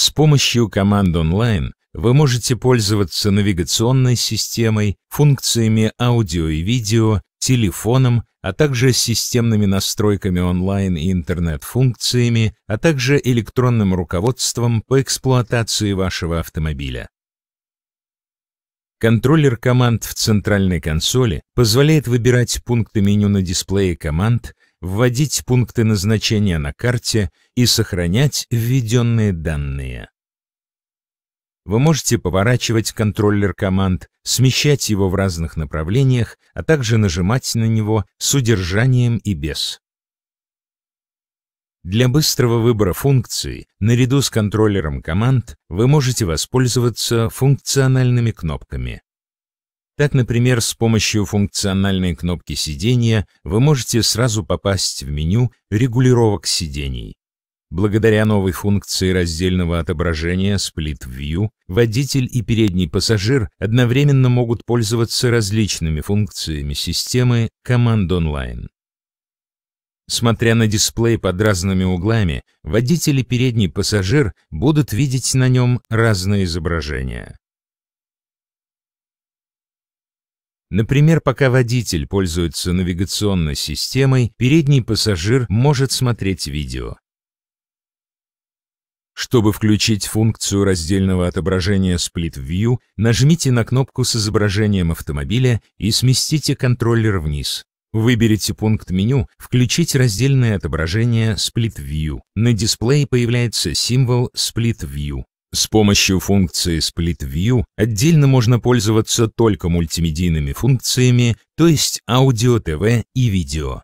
С помощью команд онлайн вы можете пользоваться навигационной системой, функциями аудио и видео, телефоном, а также системными настройками онлайн и интернет-функциями, а также электронным руководством по эксплуатации вашего автомобиля. Контроллер команд в центральной консоли позволяет выбирать пункты меню на дисплее команд, вводить пункты назначения на карте и сохранять введенные данные. Вы можете поворачивать контроллер команд, смещать его в разных направлениях, а также нажимать на него с удержанием и без. Для быстрого выбора функций, наряду с контроллером команд, вы можете воспользоваться функциональными кнопками так, например, с помощью функциональной кнопки сидения вы можете сразу попасть в меню регулировок сидений. Благодаря новой функции раздельного отображения Split View водитель и передний пассажир одновременно могут пользоваться различными функциями системы Command Online. Смотря на дисплей под разными углами, водитель и передний пассажир будут видеть на нем разные изображения. Например, пока водитель пользуется навигационной системой, передний пассажир может смотреть видео. Чтобы включить функцию раздельного отображения Split View, нажмите на кнопку с изображением автомобиля и сместите контроллер вниз. Выберите пункт меню «Включить раздельное отображение Split View». На дисплее появляется символ Split View. С помощью функции Split View отдельно можно пользоваться только мультимедийными функциями, то есть аудио, ТВ и видео.